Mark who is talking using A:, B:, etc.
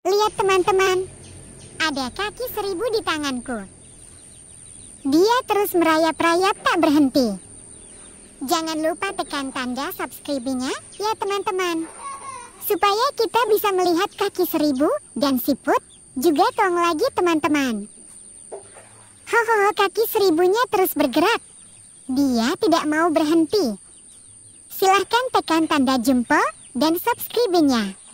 A: Lihat teman-teman, ada kaki seribu di tanganku. Dia terus merayap-rayap tak berhenti. Jangan lupa tekan tanda subscribe-nya ya teman-teman. Supaya kita bisa melihat kaki seribu dan siput, juga tong lagi teman-teman. ho, kaki seribunya terus bergerak. Dia tidak mau berhenti. Silahkan tekan tanda jempol dan subscribe-nya.